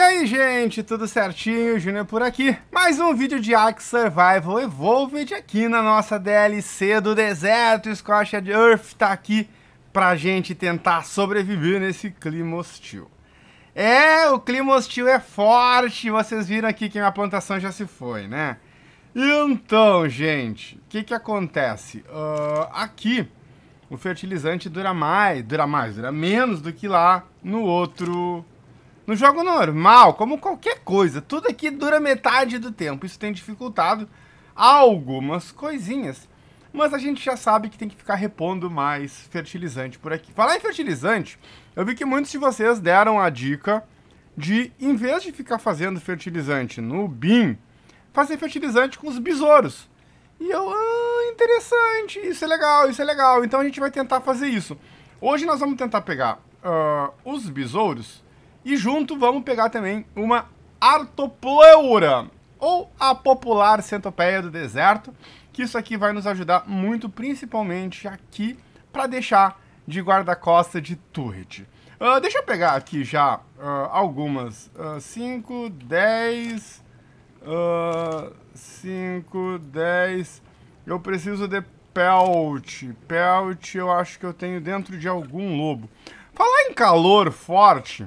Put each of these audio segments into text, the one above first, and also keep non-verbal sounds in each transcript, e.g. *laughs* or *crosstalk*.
E aí, gente, tudo certinho? Júnior por aqui. Mais um vídeo de Ark Survival Evolved aqui na nossa DLC do deserto. Scotia de Earth tá aqui pra gente tentar sobreviver nesse clima hostil. É, o clima hostil é forte, vocês viram aqui que minha plantação já se foi, né? Então, gente, o que que acontece? Uh, aqui, o fertilizante dura mais, dura mais, dura menos do que lá no outro no jogo normal, como qualquer coisa, tudo aqui dura metade do tempo. Isso tem dificultado algumas coisinhas. Mas a gente já sabe que tem que ficar repondo mais fertilizante por aqui. Falar em fertilizante, eu vi que muitos de vocês deram a dica de, em vez de ficar fazendo fertilizante no BIM, fazer fertilizante com os besouros. E eu, ah, interessante, isso é legal, isso é legal. Então a gente vai tentar fazer isso. Hoje nós vamos tentar pegar uh, os besouros e junto vamos pegar também uma Artopleura, ou a popular centopeia do deserto, que isso aqui vai nos ajudar muito, principalmente aqui, para deixar de guarda-costa de turret. Uh, deixa eu pegar aqui já uh, algumas. 5, 10... 5, 10... Eu preciso de pelt. Pelt eu acho que eu tenho dentro de algum lobo. Falar em calor forte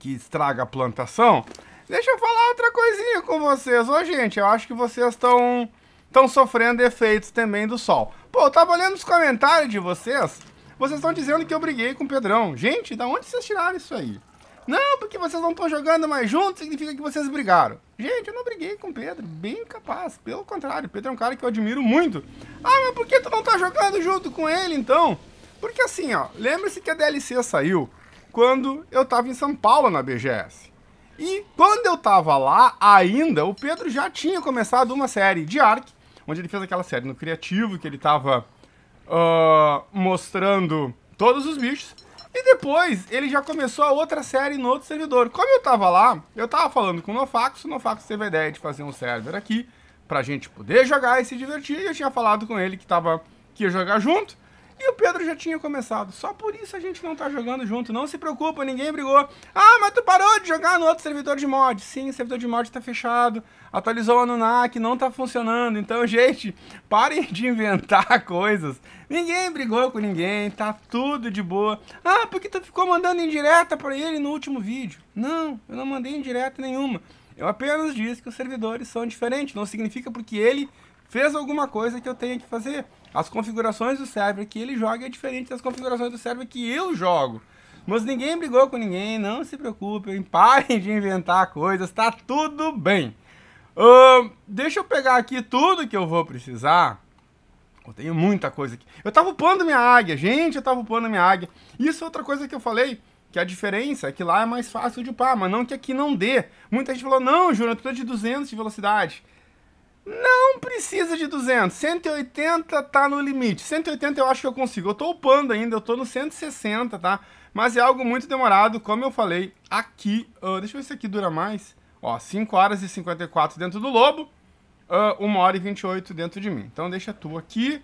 que estraga a plantação, deixa eu falar outra coisinha com vocês. Ô, gente, eu acho que vocês estão estão sofrendo efeitos também do sol. Pô, eu tava olhando os comentários de vocês, vocês estão dizendo que eu briguei com o Pedrão. Gente, da onde vocês tiraram isso aí? Não, porque vocês não estão jogando mais juntos, significa que vocês brigaram. Gente, eu não briguei com o Pedro, bem capaz. Pelo contrário, o Pedro é um cara que eu admiro muito. Ah, mas por que tu não tá jogando junto com ele, então? Porque assim, ó, lembre-se que a DLC saiu quando eu estava em São Paulo na BGS. E quando eu estava lá, ainda, o Pedro já tinha começado uma série de ARC, onde ele fez aquela série no Criativo, que ele estava uh, ah, mostrando todos os bichos. E depois ele já começou a outra série no outro servidor. Como eu estava lá, eu estava falando com o Nofax, o Nofax teve a ideia de fazer um server aqui, pra gente poder jogar e se divertir. E eu tinha falado com ele que, tava, que ia jogar junto. E o Pedro já tinha começado. Só por isso a gente não tá jogando junto. Não se preocupa, ninguém brigou. Ah, mas tu parou de jogar no outro servidor de mod. Sim, o servidor de mod tá fechado. Atualizou a no não tá funcionando. Então, *laughs* gente, parem de inventar *laughs* coisas. Ninguém brigou com ninguém, tá tudo de boa. Ah, porque tu ficou mandando indireta para ele no último vídeo. Não, eu não mandei indireta nenhuma. Eu apenas disse que os servidores são diferentes. Não significa porque ele fez alguma coisa que eu tenha que fazer. As configurações do server que ele joga é diferente das configurações do server que eu jogo. Mas ninguém brigou com ninguém, não se preocupem, *laughs* parem de inventar coisas, tá tudo bem. Uh, deixa eu pegar aqui tudo que eu vou precisar. Eu tenho muita coisa aqui. Eu tava upando minha águia, gente, eu tava upando minha águia. Isso é outra coisa que eu falei, que a diferença é que lá é mais fácil de upar, mas não que aqui não dê. Muita gente falou, não, Júnior, tu tá de 200 de velocidade. Não precisa de 200. 180 tá no limite. 180 eu acho que eu consigo. Eu tô upando ainda, eu tô no 160, tá? Mas é algo muito demorado, como eu falei aqui. Uh, deixa eu ver se aqui dura mais. Ó, 5 horas e 54 dentro do lobo, uh, ah, 1 hora e 28 dentro de mim. Então deixa tu aqui,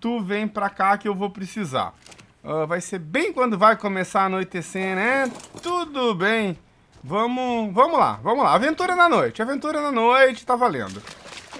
tu vem pra cá que eu vou precisar. Uh, vai ser bem quando vai começar a anoitecer, né? Tudo bem. Vamos, vamos lá, vamos lá. Aventura na noite, aventura na noite, tá valendo.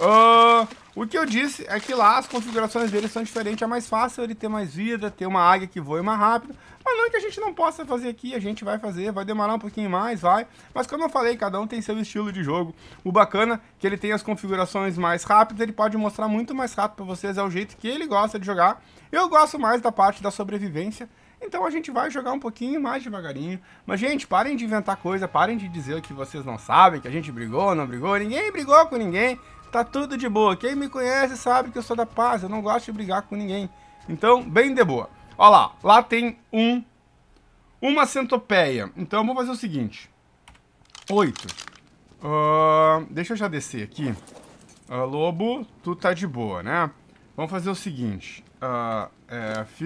Uh, o que eu disse é que lá as configurações dele são diferentes. É mais fácil ele ter mais vida, ter uma águia que voe mais rápido. Mas não é que a gente não possa fazer aqui, a gente vai fazer. Vai demorar um pouquinho mais, vai. Mas como eu falei, cada um tem seu estilo de jogo. O bacana é que ele tem as configurações mais rápidas. Ele pode mostrar muito mais rápido para vocês. É o jeito que ele gosta de jogar. Eu gosto mais da parte da sobrevivência. Então a gente vai jogar um pouquinho mais devagarinho. Mas, gente, parem de inventar coisa, parem de dizer que vocês não sabem, que a gente brigou, não brigou. Ninguém brigou com ninguém tá tudo de boa. Quem me conhece sabe que eu sou da paz, eu não gosto de brigar com ninguém. Então, bem de boa. Olha lá, lá tem um, uma centopeia. Então, vamos fazer o seguinte. Oito. Uh, deixa eu já descer aqui. Uh, lobo, tu tá de boa, né? Vamos fazer o seguinte. Uh, ah, é, F,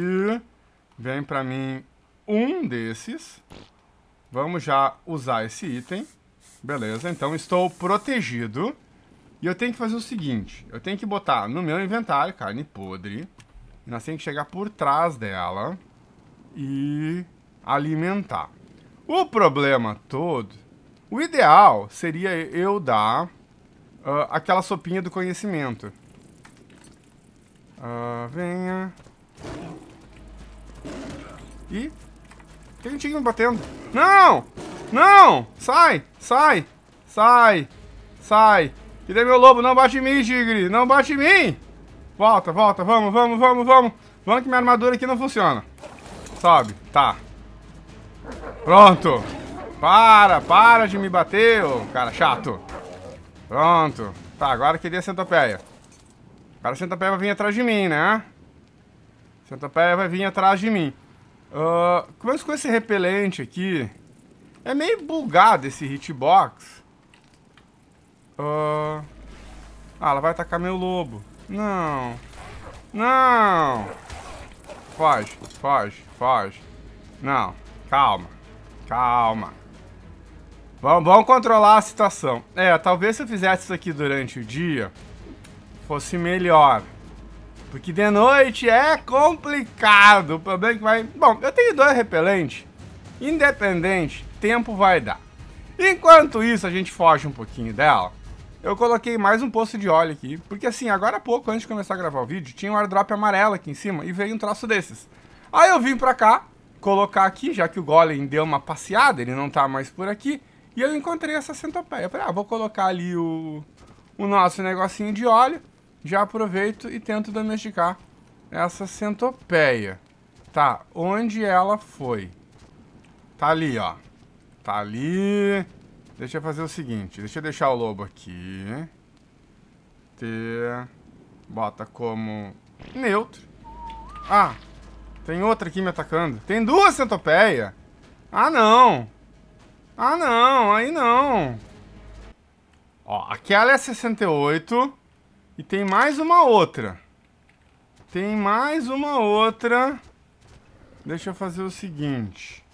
vem pra mim um desses. Vamos já usar esse item. Beleza, então estou protegido. E eu tenho que fazer o seguinte: eu tenho que botar no meu inventário carne podre. Nós temos que chegar por trás dela e alimentar. O problema todo, o ideal seria eu dar uh, aquela sopinha do conhecimento. Uh, venha. E. Tem um me batendo. Não! Não! Sai! Sai! Sai! Sai! Tirei meu lobo, não bate em mim, tigre. Não bate em mim. Volta, volta, vamos, vamos, vamos, vamos. Vamos que minha armadura aqui não funciona. Sobe, tá. Pronto. Para, para de me bater, ô cara chato. Pronto. Tá, agora queria a centopeia. Agora a centopeia vai vir atrás de mim, né? A centopeia vai vir atrás de mim. Uh, ah, mas com esse repelente aqui... É meio bugado esse hitbox. Uh... Ah, ela vai atacar meu lobo. Não. Não. Foge, foge, foge. Não. Calma. Calma. Vamos, vamos controlar a situação. É, talvez se eu fizesse isso aqui durante o dia, fosse melhor. Porque de noite é complicado. O problema é que vai... Bom, eu tenho dois repelentes. Independente, tempo vai dar. Enquanto isso, a gente foge um pouquinho dela eu coloquei mais um poço de óleo aqui, porque assim, agora há pouco, antes de começar a gravar o vídeo, tinha um airdrop amarelo aqui em cima e veio um troço desses. Aí eu vim pra cá, colocar aqui, já que o Golem deu uma passeada, ele não tá mais por aqui, e eu encontrei essa centopeia. Eu falei, ah, vou colocar ali o, o nosso negocinho de óleo, já aproveito e tento domesticar essa centopeia. Tá, onde ela foi? Tá ali, ó. Tá ali... Deixa eu fazer o seguinte. Deixa eu deixar o lobo aqui. T. Bota como neutro. Ah, tem outra aqui me atacando. Tem duas centopeia. Ah, não. Ah, não. Aí não. Ó, aquela é 68. E tem mais uma outra. Tem mais uma outra. Deixa eu fazer o seguinte.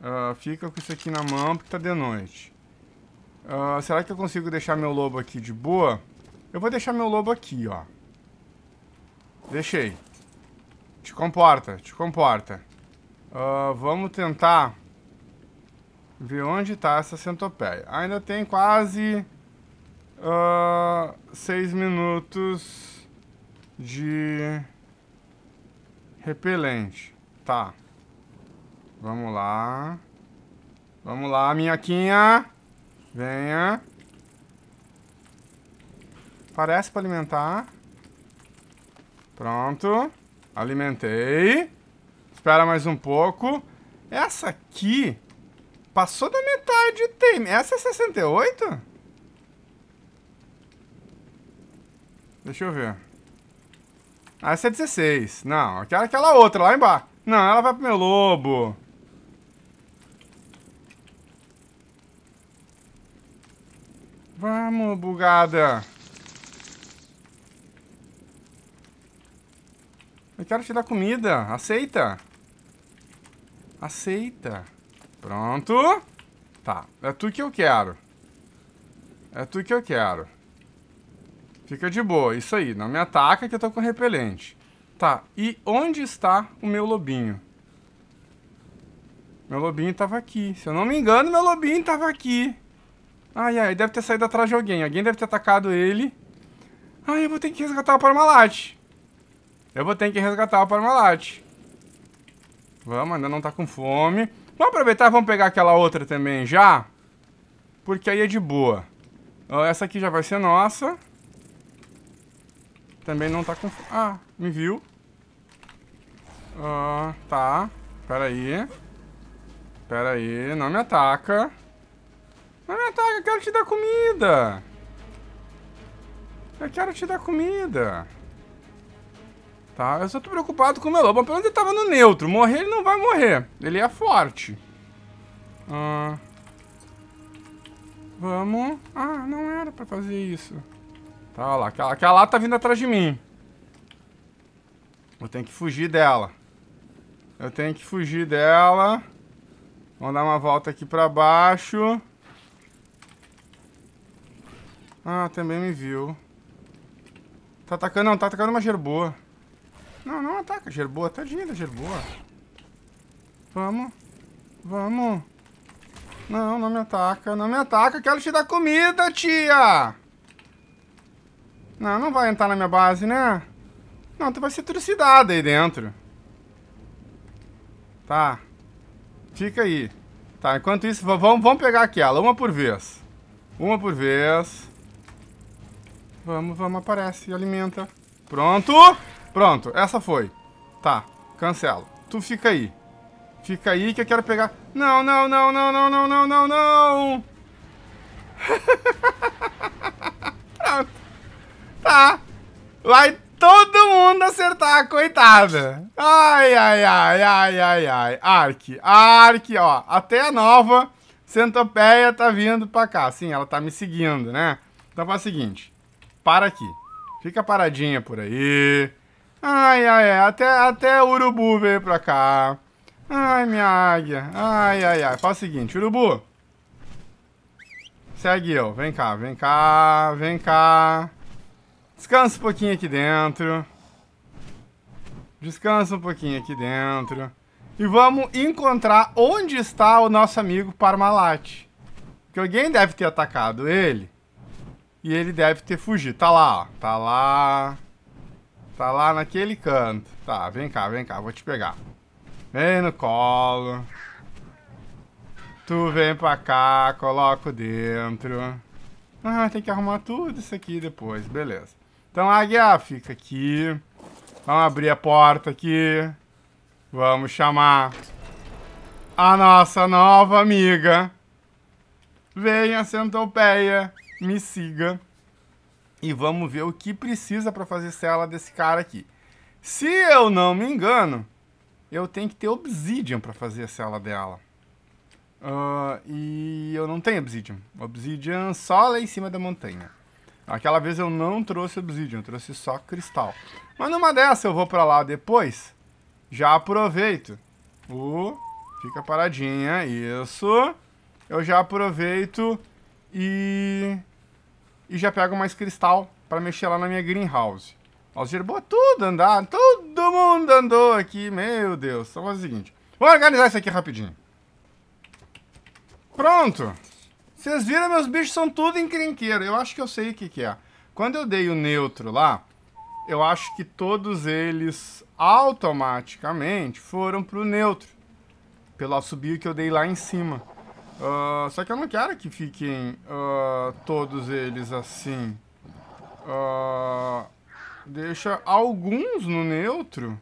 Uh, fica com isso aqui na mão, porque tá de noite. Uh, será que eu consigo deixar meu lobo aqui de boa? Eu vou deixar meu lobo aqui, ó. Deixei. Te comporta, te comporta. Uh, vamos tentar ver onde está essa centopeia. Ainda tem quase uh, seis minutos de repelente. Tá. Vamos lá. Vamos lá, minhoquinha. Venha. Parece para alimentar. Pronto. Alimentei. Espera mais um pouco. Essa aqui passou da metade Tem Essa é 68? Deixa eu ver. Ah, essa é 16. Não, aquela outra lá embaixo. Não, ela vai pro meu lobo. Vamos, bugada. Eu quero te dar comida. Aceita. Aceita. Pronto. Tá. É tu que eu quero. É tu que eu quero. Fica de boa. Isso aí. Não me ataca que eu tô com repelente. Tá. E onde está o meu lobinho? Meu lobinho tava aqui. Se eu não me engano, meu lobinho tava aqui. Ai, ai, deve ter saído atrás de alguém. Alguém deve ter atacado ele. Ai, eu vou ter que resgatar o Parmalat. Eu vou ter que resgatar o Parmalat. Vamos, ainda não tá com fome. Vamos aproveitar e vamos pegar aquela outra também já. Porque aí é de boa. Essa aqui já vai ser nossa. Também não tá com fome. Ah, me viu. Ah, tá. Pera aí. Pera aí, não me ataca eu quero te dar comida. Eu quero te dar comida. Tá, eu só tô preocupado com o meu lobo. Pelo menos ele tava no neutro. Morrer, ele não vai morrer. Ele é forte. Ah, vamos... Ah, não era pra fazer isso. Tá, lá. Aquela, aquela lá tá vindo atrás de mim. Eu tenho que fugir dela. Eu tenho que fugir dela. Vamos dar uma volta aqui pra baixo. Ah, também me viu. Tá atacando, não, tá atacando uma gerboa. Não, não ataca, gerboa. Tadinha tá da gerboa. Vamos. Vamos. Não, não me ataca, não me ataca. Quero te dar comida, tia. Não, não vai entrar na minha base, né? Não, tu vai ser trucidada aí dentro. Tá. Fica aí. Tá, enquanto isso, vamos pegar aquela, uma por vez. Uma por vez. Vamos, vamos, aparece, alimenta. Pronto! Pronto, essa foi. Tá, cancelo. Tu fica aí. Fica aí que eu quero pegar... Não, não, não, não, não, não, não, não, não! *laughs* Pronto. Tá. Vai todo mundo acertar, coitada. Ai, ai, ai, ai, ai, ai. Ark, Ark, ó. Até a nova centopeia tá vindo pra cá. Sim, ela tá me seguindo, né? Então faz o seguinte para aqui. Fica paradinha por aí. Ai, ai, ai. Até, até urubu veio pra cá. Ai, minha águia. Ai, ai, ai. Faz o seguinte, urubu. Segue eu. Vem cá, vem cá, vem cá. Descansa um pouquinho aqui dentro. Descansa um pouquinho aqui dentro. E vamos encontrar onde está o nosso amigo Parmalat. Que alguém deve ter atacado ele. E ele deve ter fugido. Tá lá, ó. Tá lá. Tá lá naquele canto. Tá, vem cá, vem cá. Vou te pegar. Vem no colo. Tu vem pra cá, coloco dentro. Ah, tem que arrumar tudo isso aqui depois. Beleza. Então a águia fica aqui. Vamos abrir a porta aqui. Vamos chamar a nossa nova amiga. Venha, centopeia me siga e vamos ver o que precisa para fazer cela desse cara aqui. Se eu não me engano, eu tenho que ter Obsidian para fazer a cela dela. Uh, e eu não tenho Obsidian. Obsidian só lá em cima da montanha. Aquela vez eu não trouxe Obsidian, eu trouxe só Cristal. Mas numa dessa eu vou para lá depois, já aproveito. O... Uh, fica paradinha, isso. Eu já aproveito e e já pego mais cristal para mexer lá na minha greenhouse. Alzir, boa tudo andar, todo mundo andou aqui, meu Deus. Então faz o seguinte, vou organizar isso aqui rapidinho. Pronto. Vocês viram, meus bichos são tudo encrenqueiro. Eu acho que eu sei o que, que é. Quando eu dei o neutro lá, eu acho que todos eles automaticamente foram pro neutro. Pelo assobio que eu dei lá em cima. Uh, só que eu não quero que fiquem uh, todos eles assim. Uh, deixa alguns no neutro.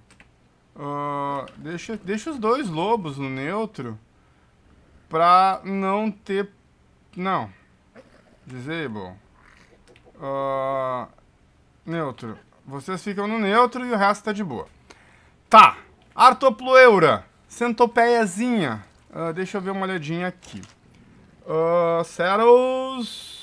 deixa, deixa os dois lobos no neutro. Pra não ter... Não. Disable. neutro. Vocês ficam no neutro e o resto tá de boa. Tá. Artoploeura. Centopeiazinha Uh, deixa eu ver uma olhadinha aqui. Uh, ah, Saddles...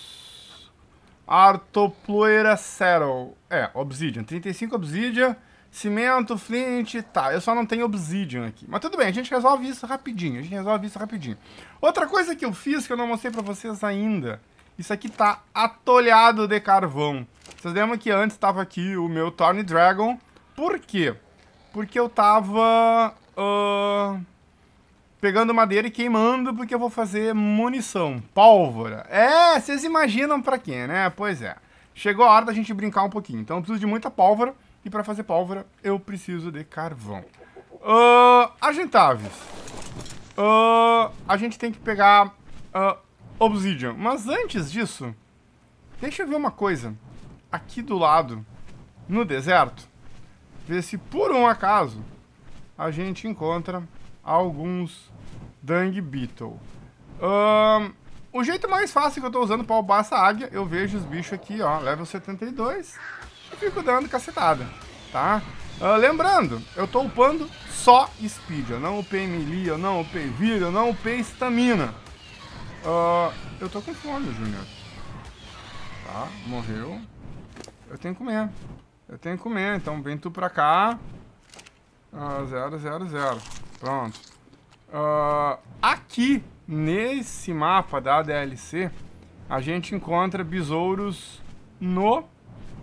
Artopluera Saddle. É, Obsidian. 35 Obsidian, Cimento, Flint, tá. Eu só não tenho Obsidian aqui. Mas tudo bem, a gente resolve isso rapidinho. A gente resolve isso rapidinho. Outra coisa que eu fiz que eu não mostrei pra vocês ainda. Isso aqui tá atolhado de carvão. Vocês lembram que antes estava aqui o meu Thorny Dragon. Por quê? Porque eu tava... Uh pegando madeira e queimando porque eu vou fazer munição, pólvora. É, vocês imaginam para quê, né? Pois é. Chegou a hora da gente brincar um pouquinho. Então eu preciso de muita pólvora e para fazer pólvora eu preciso de carvão. Uh, ah, Argentáveis. Uh, ah, a gente tem que pegar uh, obsidian. Mas antes disso, deixa eu ver uma coisa. Aqui do lado, no deserto, ver se por um acaso a gente encontra alguns Dung Beetle. Um, o jeito mais fácil que eu tô usando pra upar essa águia, eu vejo os bichos aqui, ó, level 72, e fico dando cacetada, tá? Uh, lembrando, eu tô upando só speed, eu não upei melee, eu não upei vida, eu não upei estamina. Uh, eu tô com fome, Júnior. Tá, morreu. Eu tenho que comer. Eu tenho que comer, então vem tu pra cá. Uh, zero, zero, zero. Pronto. Uh, aqui, nesse mapa da DLC, a gente encontra besouros no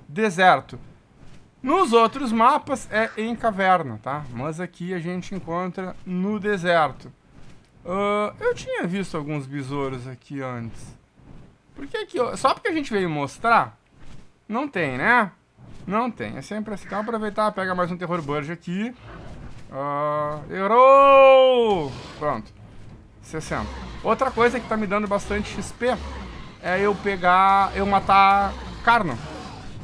deserto. Nos outros mapas é em caverna, tá? Mas aqui a gente encontra no deserto. Uh, eu tinha visto alguns besouros aqui antes. Por que aqui? Só porque a gente veio mostrar? Não tem, né? Não tem. É sempre assim. Então aproveitar, pega mais um Terror Burge aqui. Uh, errou! Pronto. 60. Outra coisa que tá me dando bastante XP é eu pegar... Eu matar carno.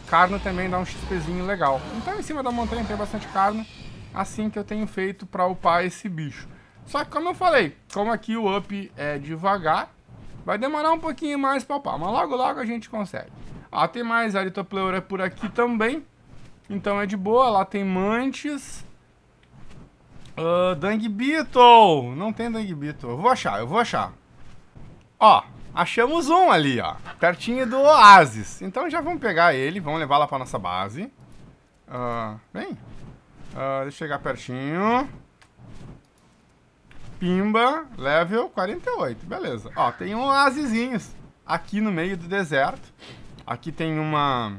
Carno também dá um XPzinho legal. Então em cima da montanha tem bastante carno. Assim que eu tenho feito pra upar esse bicho. Só que como eu falei, como aqui o up é devagar, vai demorar um pouquinho mais pra upar. Mas logo logo a gente consegue. Ah, tem mais Aritopleura por aqui também. Então é de boa. Lá tem mantes... Uh, Dung Beetle! Não tem Dung Beetle. Eu vou achar, eu vou achar. Ó, achamos um ali, ó. Pertinho do Oasis. Então já vamos pegar ele, vamos levar lá pra nossa base. Uh, vem. Uh, deixa eu chegar pertinho. Pimba, level 48. Beleza. Ó, tem um oasizinhos aqui no meio do deserto. Aqui tem uma...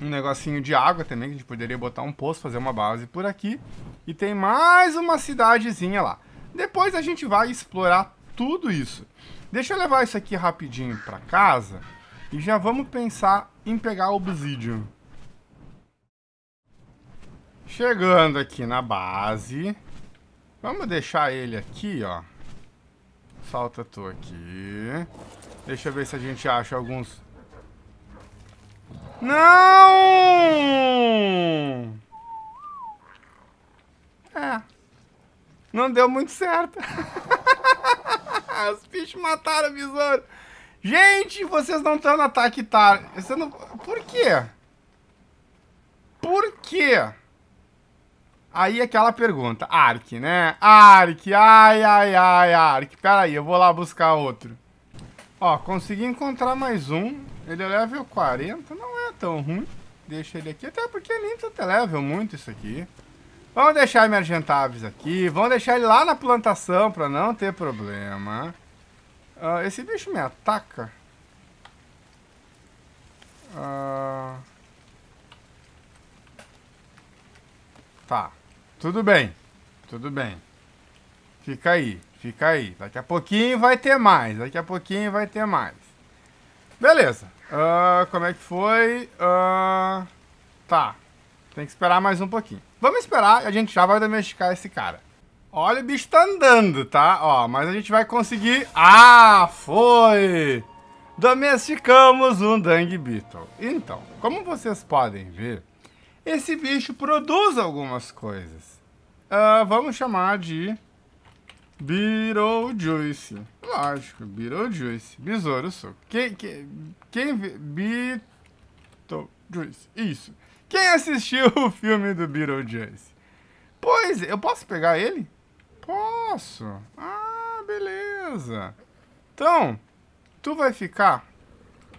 Um negocinho de água também, que a gente poderia botar um poço, fazer uma base por aqui. E tem mais uma cidadezinha lá. Depois a gente vai explorar tudo isso. Deixa eu levar isso aqui rapidinho para casa e já vamos pensar em pegar o obsidian. Chegando aqui na base, vamos deixar ele aqui, ó. Salta tu aqui. Deixa eu ver se a gente acha alguns... Não! É. Não deu muito certo. *laughs* Os bichos mataram o besouro. Gente, vocês não estão no ataque tarde. Você não... Por quê? Por quê? Aí aquela pergunta. Ark, né? Ark, ai, ai, ai, Ark. Pera aí, eu vou lá buscar outro. Ó, consegui encontrar mais um. Ele é level 40, não é tão ruim. Deixa ele aqui, até porque nem tá level muito isso aqui. Vamos deixar emergente aves aqui. Vamos deixar ele lá na plantação pra não ter problema. Uh, esse bicho me ataca. Uh... Tá. Tudo bem. Tudo bem. Fica aí. Fica aí. Daqui a pouquinho vai ter mais. Daqui a pouquinho vai ter mais. Beleza. Uh, como é que foi? Uh, tá. Tem que esperar mais um pouquinho. Vamos esperar e a gente já vai domesticar esse cara. Olha, o bicho tá andando, tá? Ó, mas a gente vai conseguir... Ah, foi! Domesticamos um Dung Beetle. Então, como vocês podem ver, esse bicho produz algumas coisas. Uh, vamos chamar de... Beetlejuice. Lógico, Beetlejuice. Besouro suco. Quem... quem, quem Beetlejuice. Isso. Quem assistiu *laughs* o filme do Beetlejuice? Pois, eu posso pegar ele? Posso. Ah, beleza. Então, tu vai ficar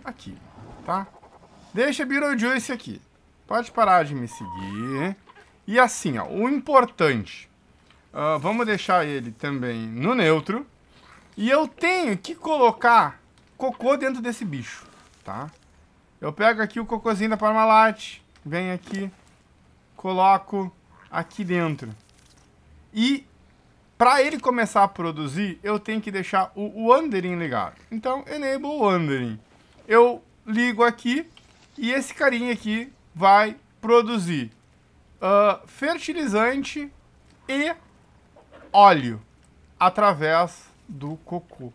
aqui, tá? Deixa Beetlejuice aqui. Pode parar de me seguir. E assim, ó, o importante. Uh, vamos deixar ele também no neutro. E eu tenho que colocar cocô dentro desse bicho, tá? Eu pego aqui o cocôzinho da Parmalat venho aqui, coloco aqui dentro. E para ele começar a produzir, eu tenho que deixar o Wandering ligado. Então, enable Wandering. Eu ligo aqui e esse carinha aqui vai produzir uh, fertilizante e óleo através do cocô.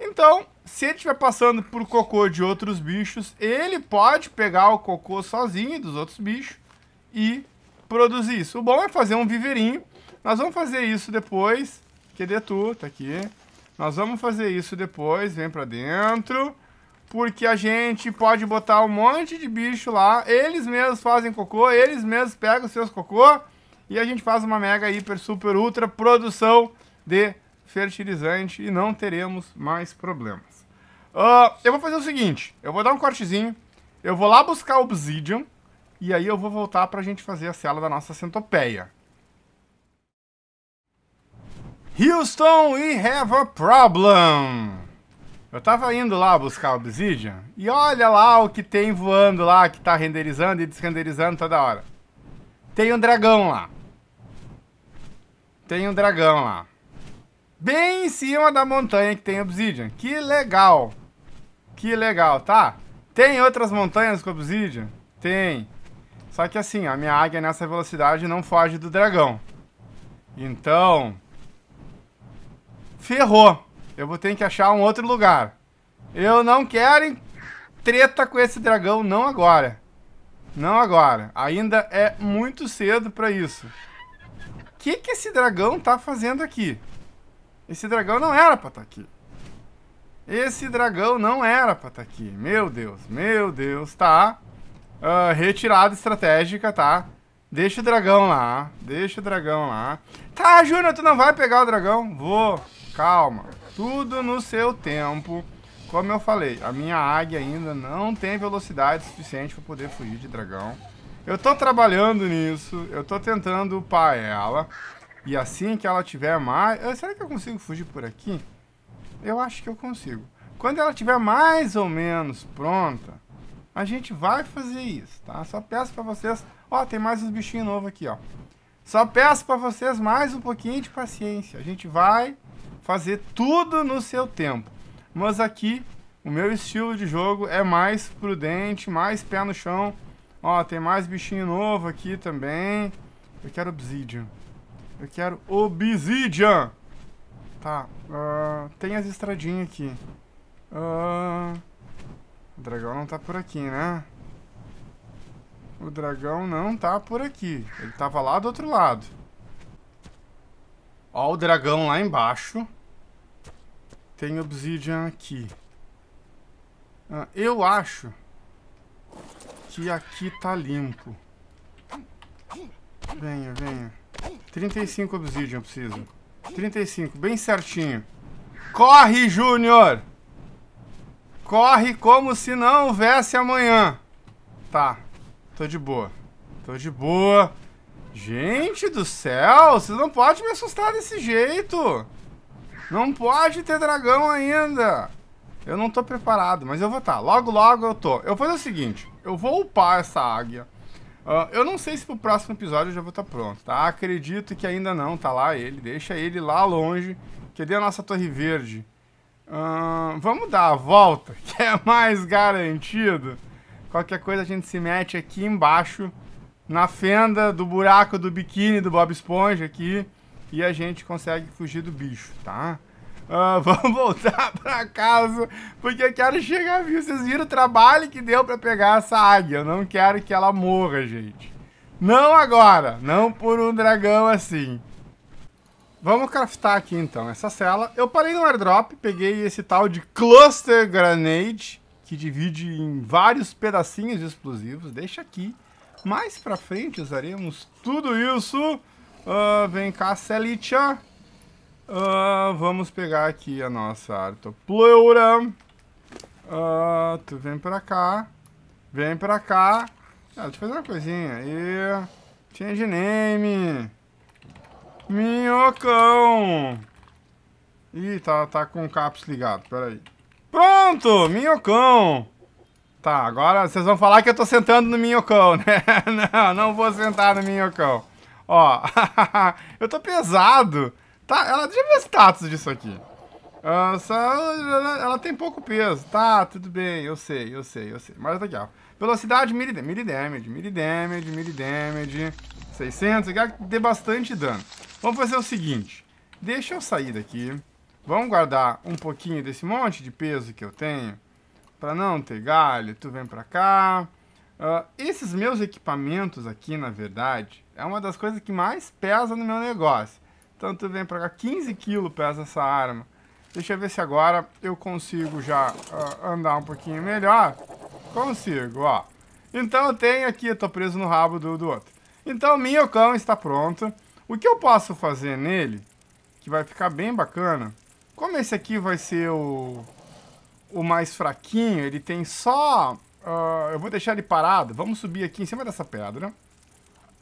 Então, se ele estiver passando por cocô de outros bichos, ele pode pegar o cocô sozinho dos outros bichos e produzir isso. O bom é fazer um viveirinho. Nós vamos fazer isso depois. Cadê tu? Tá aqui. Nós vamos fazer isso depois. Vem pra dentro. Porque a gente pode botar um monte de bicho lá. Eles mesmos fazem cocô. Eles mesmos pegam seus cocô. E a gente faz uma mega, hiper, super, ultra produção de fertilizante e não teremos mais problemas. Uh, eu vou fazer o seguinte, eu vou dar um cortezinho, eu vou lá buscar Obsidian e aí eu vou voltar pra gente fazer a cela da nossa centopeia. Houston, we have a problem! Eu tava indo lá buscar Obsidian e olha lá o que tem voando lá, que tá renderizando e desrenderizando toda hora. Tem um dragão lá. Tem um dragão lá. Bem em cima da montanha que tem Obsidian. Que legal. Que legal, tá? Tem outras montanhas com Obsidian? Tem. Só que assim, a minha águia nessa velocidade não foge do dragão. Então... Ferrou. Eu vou ter que achar um outro lugar. Eu não quero treta com esse dragão, não agora. Não agora. Ainda é muito cedo pra isso. O que, que esse dragão tá fazendo aqui? Esse dragão não era pra estar tá aqui. Esse dragão não era pra estar tá aqui. Meu Deus, meu Deus, tá. Uh, ah, retirada estratégica, tá? Deixa o dragão lá, deixa o dragão lá. Tá, Júnior, tu não vai pegar o dragão? Vou. Calma, tudo no seu tempo. Como eu falei, a minha águia ainda não tem velocidade suficiente para poder fugir de dragão. Eu tô trabalhando nisso, eu tô tentando upar ela. E assim que ela tiver mais... Eh, será que eu consigo fugir por aqui? Eu acho que eu consigo. Quando ela tiver mais ou menos pronta, a gente vai fazer isso, tá? Só peço para vocês... Ó, tem mais uns bichinhos novos aqui, ó. Só peço para vocês mais um pouquinho de paciência. A gente vai fazer tudo no seu tempo. Mas aqui, o meu estilo de jogo é mais prudente, mais pé no chão. Ó, tem mais bichinho novo aqui também. Eu quero obsidian. Eu quero obsidian. Tá. Uh, tem as estradinhas aqui. Uh, o dragão não tá por aqui, né? O dragão não tá por aqui. Ele tava lá do outro lado. Ó o dragão lá embaixo. Tem obsidian aqui. Uh, eu acho que aqui tá limpo. Venha, venha. 35 obsidian preciso. 35, bem certinho. Corre, Júnior! Corre como se não houvesse amanhã. Tá, tô de boa. Tô de boa. Gente do céu, vocês não pode me assustar desse jeito. Não pode ter dragão ainda. Eu não tô preparado, mas eu vou estar. Tá. Logo, logo eu tô. Eu vou fazer o seguinte. Eu vou upar essa águia. Uh, eu não sei se pro próximo episódio eu já vou estar tá pronto, tá? Acredito que ainda não, tá lá ele. Deixa ele lá longe. Cadê a nossa torre verde? Uh, vamos dar a volta, *laughs* que é mais garantido. Qualquer coisa a gente se mete aqui embaixo, na fenda do buraco do biquíni do Bob Esponja aqui, e a gente consegue fugir do bicho, tá? Ah, *laughs* vamos voltar pra casa, porque eu quero chegar viu? Vocês viram o trabalho que deu pra pegar essa águia. Eu não quero que ela morra, gente. Não agora, não por um dragão assim. Vamos craftar aqui então essa cela. Eu parei no airdrop, peguei esse tal de Cluster Grenade, que divide em vários pedacinhos de explosivos. Deixa aqui. Mais pra frente usaremos tudo isso. Uh, vem cá, Celitia. Uh, vamos pegar aqui a nossa artopleura. Uh, tu vem pra cá. Vem pra cá. Ah, deixa eu fazer uma coisinha. E... Change name. Minhocão. Ih, tá, tá com o caps ligado. Pera aí. Pronto! Minhocão. Tá, agora vocês vão falar que eu tô sentando no minhocão, né? *laughs* Não, não vou sentar no minhocão. Ó, *laughs* eu tô pesado. Tá, ela... Deixa eu ver o status disso aqui. Uh, só, ela, ela, tem pouco peso. Tá, tudo bem, eu sei, eu sei, eu sei. Mas tá aqui, ó. Velocidade, melee, melee damage, melee damage, melee damage. 600, que dê bastante dano. Vamos fazer o seguinte. Deixa eu sair daqui. Vamos guardar um pouquinho desse monte de peso que eu tenho. Pra não ter galho, tu vem pra cá. Uh, esses meus equipamentos aqui, na verdade, é uma das coisas que mais pesa no meu negócio. Então tu vem pra cá. 15 quilos pesa essa arma. Deixa eu ver se agora eu consigo já uh, andar um pouquinho melhor. Consigo, ó. Então eu tenho aqui, eu tô preso no rabo do, do outro. Então meu cão está pronto. O que eu posso fazer nele, que vai ficar bem bacana, como esse aqui vai ser o, o mais fraquinho, ele tem só... Uh, eu vou deixar ele parado. Vamos subir aqui em cima dessa pedra.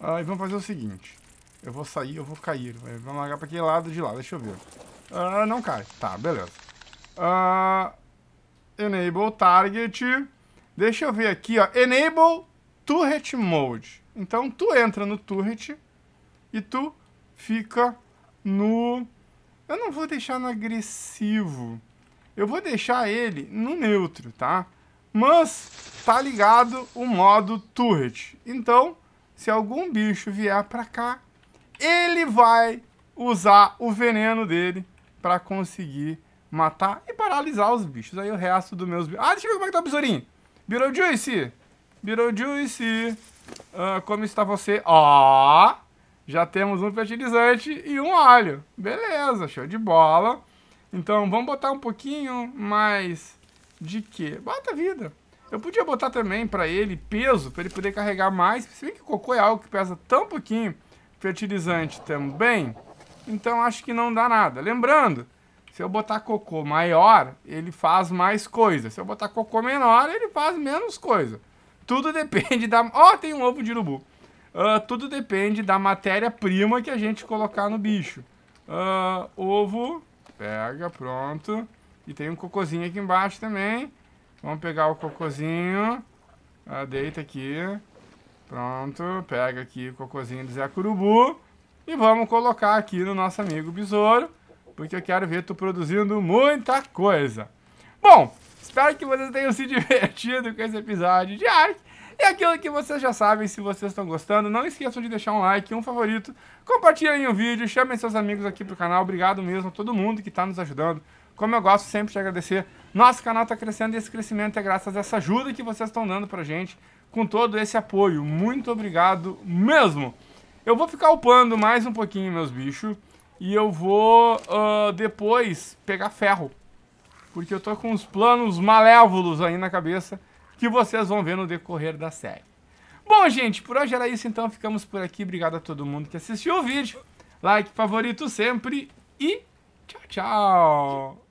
Uh, e vamos fazer o seguinte. Eu vou sair, eu vou cair. Vamos largar pra que lado de lá? Deixa eu ver. Uh, não cai. Tá, beleza. Uh, enable target. Deixa eu ver aqui, ó. Enable turret mode. Então, tu entra no turret e tu fica no... Eu não vou deixar no agressivo. Eu vou deixar ele no neutro, tá? Mas tá ligado o modo turret. Então, se algum bicho vier pra cá, ele vai usar o veneno dele para conseguir matar e paralisar os bichos. Aí o resto dos meus bichos... Ah, deixa eu ver como é que tá o besourinho. Beetlejuice! Beetlejuice! Uh, como está você? Ó! Oh, já temos um fertilizante e um óleo. Beleza, show de bola. Então, vamos botar um pouquinho mais de quê? Bota vida. Eu podia botar também para ele peso, para ele poder carregar mais. Se bem que cocô é algo que pesa tão pouquinho fertilizante também, então acho que não dá nada. Lembrando, se eu botar cocô maior, ele faz mais coisa. Se eu botar cocô menor, ele faz menos coisa. Tudo *laughs* depende da... Ó, oh, tem um ovo de urubu. Uh, tudo depende da matéria-prima que a gente colocar no bicho. Uh, ovo, pega, pronto. E tem um cocôzinho aqui embaixo também. Vamos pegar o cocôzinho. Uh, deita aqui. Pronto, pega aqui o cocôzinho do Zé Curubu e vamos colocar aqui no nosso amigo Besouro, porque eu quero ver tu produzindo muita coisa. Bom, espero que vocês tenham se *laughs* divertido com esse episódio de arte. E aquilo que vocês já sabem, se vocês estão gostando, não esqueçam de deixar um like, um favorito, compartilhem o vídeo, chamem seus amigos aqui pro canal. Obrigado mesmo a todo mundo que está nos ajudando. Como eu gosto sempre de agradecer, nosso canal está crescendo e esse crescimento é graças a essa ajuda que vocês estão dando pra gente com todo esse apoio. Muito obrigado mesmo. Eu vou ficar upando mais um pouquinho, meus bichos. E eu vou uh, depois pegar ferro. Porque eu tô com uns planos malévolos aí na cabeça que vocês vão ver no decorrer da série. Bom, gente, por hoje era isso. Então ficamos por aqui. Obrigado a todo mundo que assistiu o vídeo. Like, favorito sempre. E tchau, tchau.